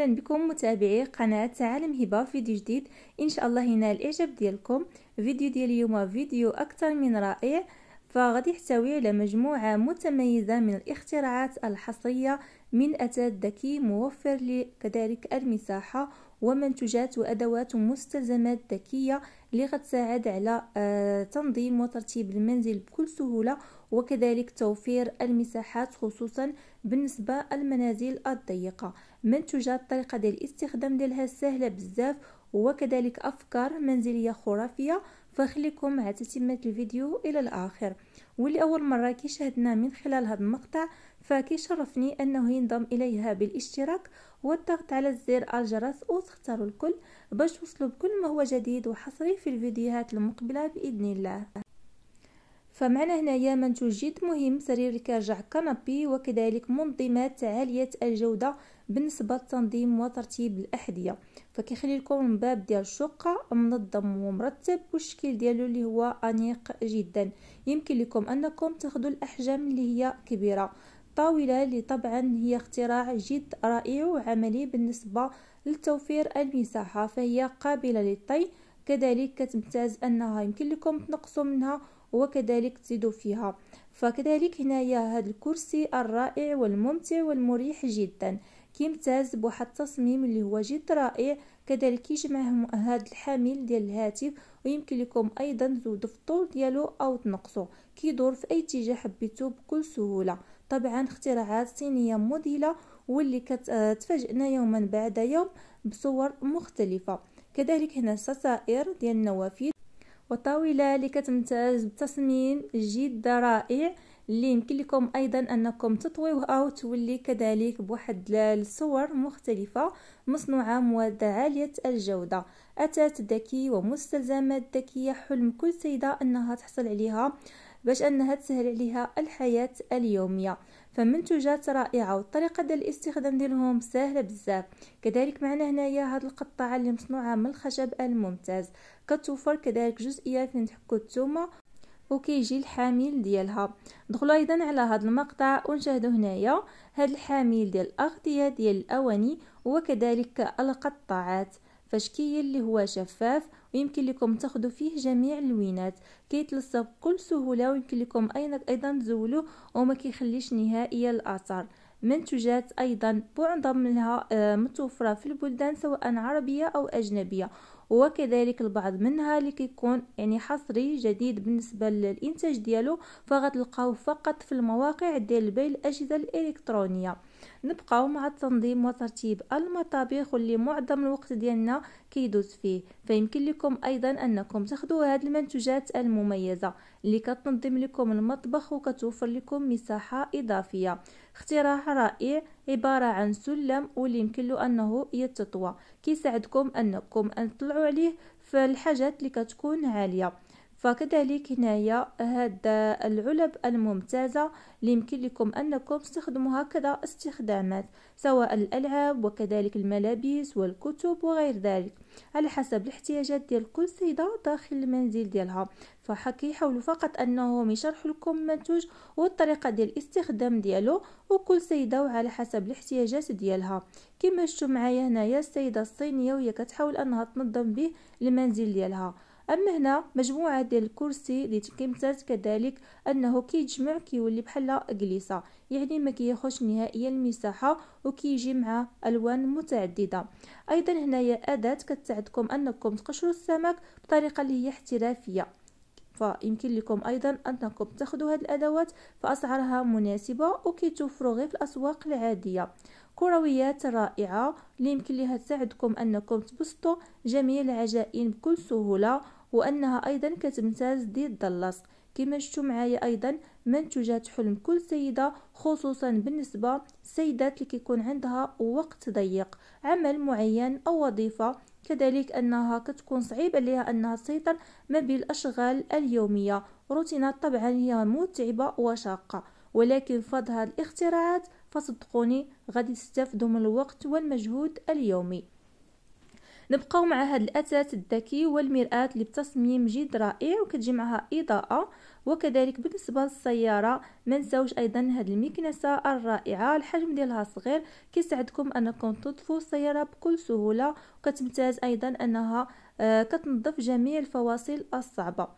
اهلا بكم متابعي قناه عالم هبه فيديو جديد ان شاء الله ينال الاعجاب ديالكم فيديو ديال اليوم فيديو اكثر من رائع فغادي يحتوي على مجموعه متميزه من الاختراعات الحصريه من اثاث ذكي موفر لكذلك المساحه ومنتجات وادوات مستلزمات ذكيه اللي غتساعد على آه، تنظيم وترتيب المنزل بكل سهولة وكذلك توفير المساحات خصوصا بالنسبة للمنازل الضيقة منتوجه الطريقة ديال الاستخدام ديالها سهلة بزاف وكذلك افكار منزليه خرافيه فخليكم مع تتمة الفيديو إلى الآخر واللي أول مرة كيشاهدنا من خلال هذا المقطع فكيشرفني أنه ينضم إليها بالاشتراك والضغط على زر الجرس وتختاروا الكل باش توصلوا بكل ما هو جديد وحصري في الفيديوهات المقبلة بإذن الله فمعنا هنايا منتوج جد مهم سرير كرجع كنبي وكذلك منظمات عالية الجودة بالنسبة لتنظيم وترتيب الأحذية فكيخلي لكم الباب ديال الشقه منظم ومرتب والشكل ديالو اللي هو انيق جدا يمكن لكم انكم تاخذوا الاحجام اللي هي كبيره الطاوله اللي طبعا هي اختراع جد رائع وعملي بالنسبه لتوفير المساحه فهي قابله للطي كذلك كتمتاز انها يمكن لكم تنقصوا منها وكذلك تزيدوا فيها فكذلك هنايا هذا الكرسي الرائع والممتع والمريح جدا كيمتاز بواحد التصميم اللي هو جد رائع كذلك يجمع هذا الحامل ديال الهاتف ويمكن لكم ايضا تزودوا في الطول ديالو او تنقصوا كيدور في اي اتجاه حبيتو بكل سهوله طبعا اختراعات صينيه مذهله واللي كتفاجئنا يوما بعد يوم بصور مختلفه كذلك هنا الستائر ديال النوافذ وطاوله اللي كتمتاز بتصميم جد رائع اللي يمكن لكم ايضا انكم تطويوه او تولي كذلك بواحد الصور مختلفه مصنوعه مواد عاليه الجوده اتات ذكي ومستلزمات ذكيه حلم كل سيده انها تحصل عليها باش انها تسهل عليها الحياه اليوميه فمنتوجات رائعه والطريقه ديال الاستخدام ديالهم سهله بزاف كذلك معنا هنايا هاد القطعه اللي مصنوعه من الخشب الممتاز كتوفر كذلك جزئيه فين نتحكو الثومه وكيجي الحامل ديالها دخلوا ايضا على هذا المقطع ونشاهدوا هنايا هذا الحامل ديال الاغطيه ديال الاواني وكذلك القطاعات فاش كاين اللي هو شفاف ويمكن لكم تاخذوا فيه جميع اللوينات كيتلصق بكل سهوله ويمكن لكم ايضا تزولوه وما كيخليش نهائيا الاثار منتجات ايضا معظم منها آه، متوفره في البلدان سواء عربيه او اجنبيه وكذلك البعض منها اللي كيكون يعني حصري جديد بالنسبه للانتاج ديالو فغتلقاوه فقط في المواقع ديال بيع الاجهزه الالكترونيه نبقاو مع التنظيم وترتيب المطابخ اللي معظم الوقت ديالنا كيدوز فيه فيمكن لكم ايضا انكم تاخذوا هذه المنتوجات المميزه اللي كتنظم لكم المطبخ وكتوفر لكم مساحه اضافيه اختراع رائع عباره عن سلم واللي يمكن له انه يتطوى كيساعدكم انكم ان تطلعوا عليه في الحاجات اللي كتكون عاليه فكذلك هنايا هاد العلب الممتازة اللي يمكن لكم أنكم تستخدموها كذا استخدامات سواء الألعاب وكذلك الملابس والكتب وغير ذلك على حسب الاحتياجات ديال كل سيدة داخل المنزل ديالها فكيحاولوا فقط أنهم يشرحوا لكم منتوج والطريقة ديال الاستخدام ديالو وكل سيدة وعلى حسب الاحتياجات ديالها كما شفتوا معايا هنايا السيدة الصينية وهي كتحاول أنها تنظم به المنزل ديالها أما هنا مجموعة ديال الكرسي اللي كيمثل كذلك أنه كيتجمع كيولي بحال كليسه يعني ما كياخدش نهائيا المساحة وكيجي مع ألوان متعددة أيضا هنايا أداة كتساعدكم أنكم تقشروا السمك بطريقة اللي هي احترافية فيمكن لكم ايضا انكم تاخذوا هذه الادوات فاسعارها مناسبه وكيتوفروا غير في الاسواق العاديه كرويات رائعه اللي يمكن لها تساعدكم انكم تبسطوا جميع العجائن بكل سهوله وأنها أيضا كتمتاز ضد اللصق كما شفتوا معايا أيضا منتجات حلم كل سيدة خصوصا بالنسبة السيدات اللي كيكون عندها وقت ضيق عمل معين أو وظيفة كذلك أنها كتكون صعيبه عليها أنها تسيطر ما بين الأشغال اليومية روتينات طبعا هي متعبة وشاقة ولكن فضل هذه الاختراعات فصدقوني غادي تستافدوا من الوقت والمجهود اليومي نبقاو مع هذا الاثاث الذكي والمرآة اللي بتصميم جد رائع وكتجي معها اضاءه وكذلك بالنسبه للسياره ما نساوش ايضا هذه المكنسه الرائعه الحجم ديالها صغير كيساعدكم انكم تنظفوا السياره بكل سهوله وكتمتاز ايضا انها آه، كتنظف جميع الفواصل الصعبه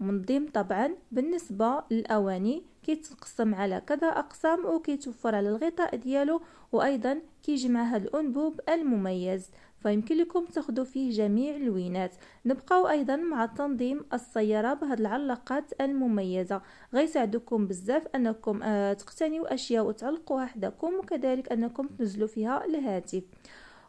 منظم طبعا بالنسبه للاواني كيتقسم على كذا اقسام وكيتوفر على الغطاء ديالو وايضا كيجمع مع هذا الانبوب المميز فيمكن لكم تاخذوا فيه جميع اللوينات نبقاو ايضا مع تنظيم السياره بهاد العلاقات المميزه غيساعدكم بزاف انكم آه، تقتنيو اشياء وتعلقوها حداكم وكذلك انكم تنزلوا فيها الهاتف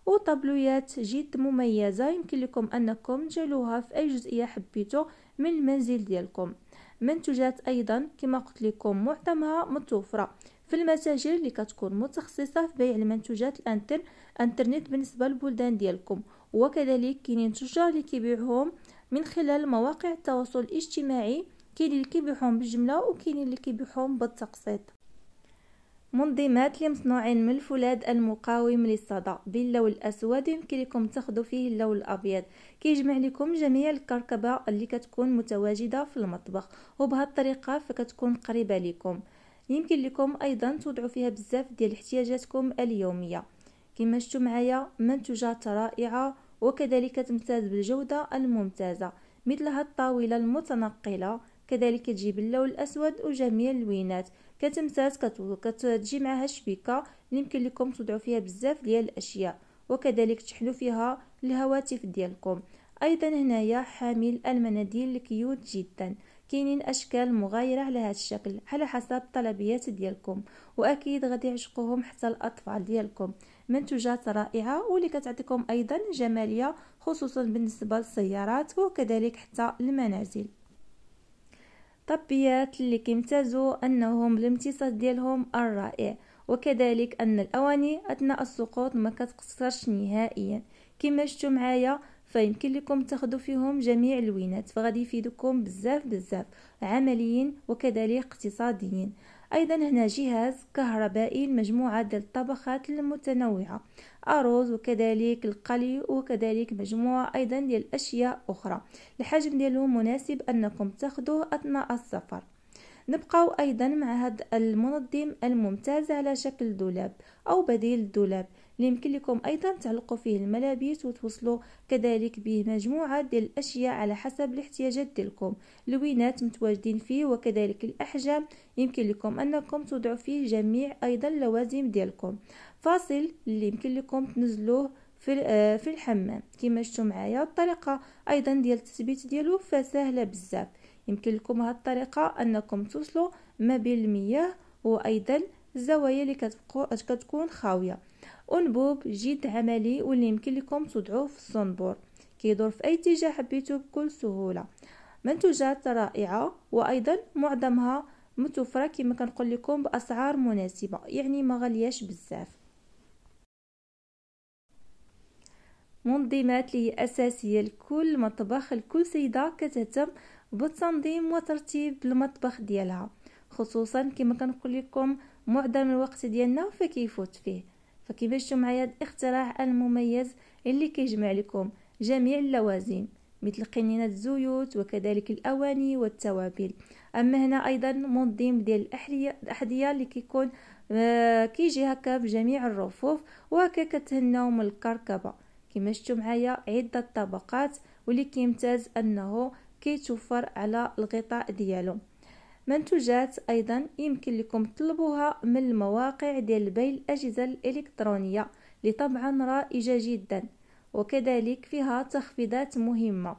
وطابلويات جد مميزة يمكن لكم أنكم تجعلوها في أي جزئية حبيتو من المنزل ديالكم منتوجات أيضا كما قلت لكم معظمها متوفرة في المتاجر اللي كتكون متخصصة في بيع المنتوجات الأنتن انترنت بالنسبة للبلدان ديالكم وكذلك كاينين تجار اللي كيبيعوهم من خلال مواقع التواصل الاجتماعي كاين اللي كيبيعوهم بالجملة وكاينين اللي كيبيعوهم بالتقسيط منظمات لمصنوعين من الفولاذ المقاوم للصدى باللون الاسود يمكن لكم تاخذوا فيه اللون الابيض كيجمع لكم جميع الكركبه اللي كتكون متواجده في المطبخ وبهذه الطريقه فكتكون قريبه لكم يمكن لكم ايضا توضعوا فيها بزاف ديال احتياجاتكم اليوميه كما شفتوا معايا منتجات رائعه وكذلك تمتاز بالجوده الممتازه مثل هذه الطاوله المتنقله كذلك تجيب اللون الاسود وجميع اللوينات كتمتاز كتجي معها شبيكه اللي يمكن لكم تضعوا فيها بزاف ديال الاشياء وكذلك تحلو فيها الهواتف ديالكم ايضا هنايا حامل المناديل الكيوت جدا كاينين اشكال مغايره على هذا الشكل على حسب الطلبيات ديالكم واكيد غادي يعشقوهم حتى الاطفال ديالكم منتوجات رائعه واللي كتعطيكم ايضا جماليه خصوصا بالنسبه للسيارات وكذلك حتى المنازل طبيات اللي كيمتازوا انهم بالامتصاص ديالهم الرائع وكذلك ان الاواني اثناء السقوط ما كتقصرش نهائيا كما شفتوا معايا فيمكن لكم تاخذوا فيهم جميع الوينات فغادي يفيدكم بزاف بزاف عمليين وكذلك اقتصاديين ايضا هنا جهاز كهربائي لمجموعه ديال الطبخات المتنوعه اروز وكذلك القلي وكذلك مجموعه ايضا ديال الاشياء اخرى الحجم ديالو مناسب انكم تاخذوه اثناء السفر نبقاو ايضا مع هذا المنظم الممتاز على شكل دولاب او بديل الدولاب اللي يمكن لكم ايضا تعلقوا فيه الملابس وتوصلوا كذلك به مجموعه ديال الاشياء على حسب الاحتياجات ديالكم لوينات متواجدين فيه وكذلك الاحجام يمكن لكم انكم تضعوا فيه جميع ايضا اللوازم ديالكم فاصل اللي يمكن لكم تنزلوه في آه، في الحمام كما شفتوا معايا الطريقه ايضا ديال التثبيت ديالو فسهله بزاف يمكن لكم الطريقه أنكم توصلوا ما بين المياه وأيضا الزوايا اللي كتكون خاوية أنبوب جد عملي واللي يمكن لكم تضعوه في الصنبور كيدور في أي اتجاه حبيتو بكل سهولة منتوجات رائعة وأيضا معظمها متوفرة كما كنقول لكم بأسعار مناسبة يعني ما غالياش بزاف منظمات لي هي أساسية لكل مطبخ لكل سيدة كتهتم بالتنظيم وترتيب المطبخ ديالها خصوصا كما كنقول لكم معظم الوقت ديالنا فكيفوت فيه فكيفاش شفتوا معايا الاختراع المميز اللي كيجمع لكم جميع اللوازم مثل قنينة الزيوت وكذلك الأواني والتوابل أما هنا أيضا منظم ديال الأحذية الأحذية اللي كيكون آه، كيجي هكا بجميع الرفوف وهكا كتهناو من الكركبة كما شفتوا معايا عدة طبقات واللي كيمتاز أنه كيتوفر على الغطاء ديالو منتوجات ايضا يمكن لكم تطلبوها من المواقع ديال بيع الاجهزه الالكترونيه اللي طبعا رائجه جدا وكذلك فيها تخفيضات مهمه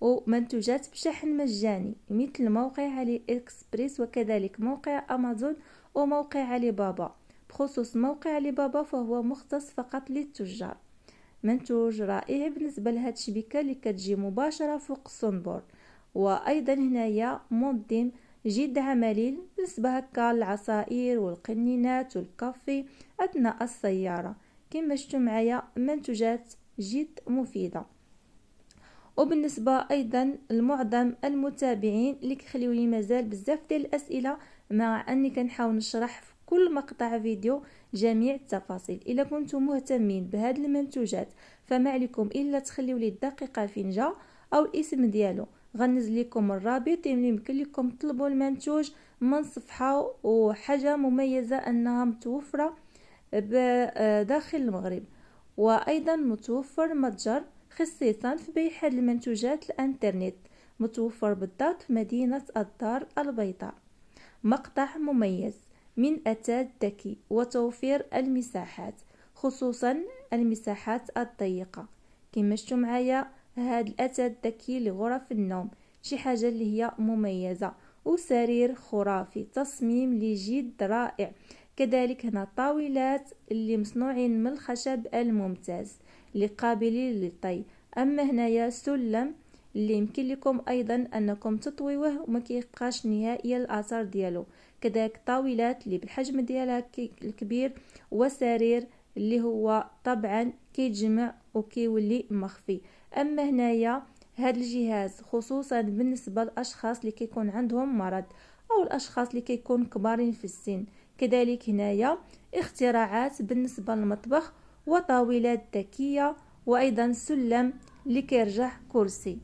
ومنتوجات بشحن مجاني مثل موقع علي اكسبريس وكذلك موقع امازون وموقع علي بابا بخصوص موقع علي بابا فهو مختص فقط للتجار منتوج رائع بالنسبه لهاد الشبكه اللي كتجي مباشره فوق الصنبور وايضا هنايا منظم جد عملي بالنسبه هكا للعصائر والقنينات والكافي اثناء السياره كما شفتوا معايا منتوجات جد مفيده وبالنسبه ايضا لمعظم المتابعين اللي كيخليو لي مازال بزاف ديال الاسئله مع اني كنحاول نشرح في كل مقطع فيديو جميع التفاصيل إلا كنتم مهتمين بهاد المنتوجات فما عليكم إلا تخليو لي الدقيقة جا أو الاسم ديالو غنزل لكم الرابط اللي يعني يمكن لكم تطلبوا المنتوج من صفحة وحاجة مميزة أنها متوفرة آه، داخل المغرب وأيضا متوفر متجر خصيصا في بيع هاد المنتوجات الانترنت متوفر بالضبط في مدينة الدار البيضاء مقطع مميز من أتات ذكي وتوفير المساحات خصوصا المساحات الضيقة كما شفتوا معايا هاد الأتات الذكي لغرف النوم شي حاجة اللي هي مميزة وسرير خرافي تصميم لجد رائع كذلك هنا طاولات اللي مصنوعين من الخشب الممتاز اللي قابلين للطي اما هنايا سلم اللي يمكن لكم ايضا انكم تطويوه وما كيبقاش نهائيا الاثار ديالو كذلك طاولات اللي بالحجم ديالها الكبير وسرير اللي هو طبعا كيتجمع وكيولي مخفي اما هنايا هذا الجهاز خصوصا بالنسبه للاشخاص اللي كيكون عندهم مرض او الاشخاص اللي كيكون كبارين في السن كذلك هنايا اختراعات بالنسبه للمطبخ وطاولات ذكيه وايضا سلم كيرجع كرسي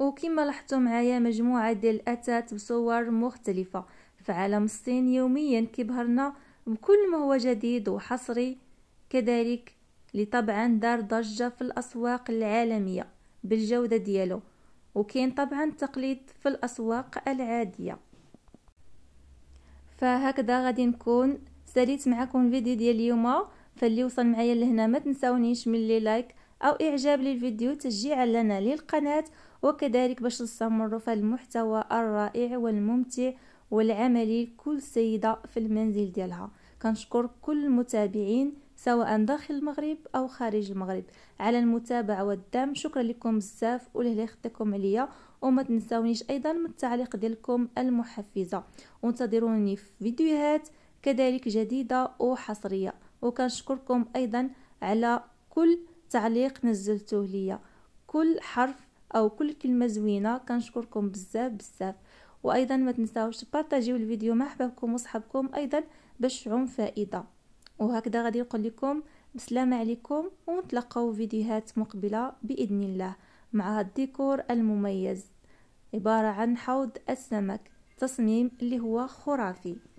وكما لاحظتوا معايا مجموعه ديال الاتات بصور مختلفه فعالم الصين يوميا كبهرنا بكل ما هو جديد وحصري كذلك لطبعا دار ضجه في الاسواق العالميه بالجوده ديالو وكاين طبعا التقليد في الاسواق العاديه فهكذا غادي نكون ساليت معكم الفيديو ديال اليوم فاللي وصل معايا لهنا ما تنساونيش من لي لايك أو إعجاب للفيديو تشجيعا لنا للقناة وكذلك باش نستمر في المحتوى الرائع والممتع والعملي لكل سيدة في المنزل ديالها كنشكر كل المتابعين سواء داخل المغرب او خارج المغرب على المتابعه والدعم شكرا لكم بزاف ولهلا خدتكم عليا وما تنسونيش ايضا من التعليق ديالكم المحفزه وانتظروني في فيديوهات كذلك جديده وحصريه وكنشكركم ايضا على كل تعليق نزلتوه ليا كل حرف او كل كلمه زوينه كنشكركم بزاف بزاف وايضا ما تنساوش بارطاجيو الفيديو مع احبابكم وصحابكم ايضا باش تعم فائده وهكذا غادي نقول لكم بسلامه عليكم ونتلقاو فيديوهات مقبله باذن الله مع الديكور المميز عباره عن حوض السمك تصميم اللي هو خرافي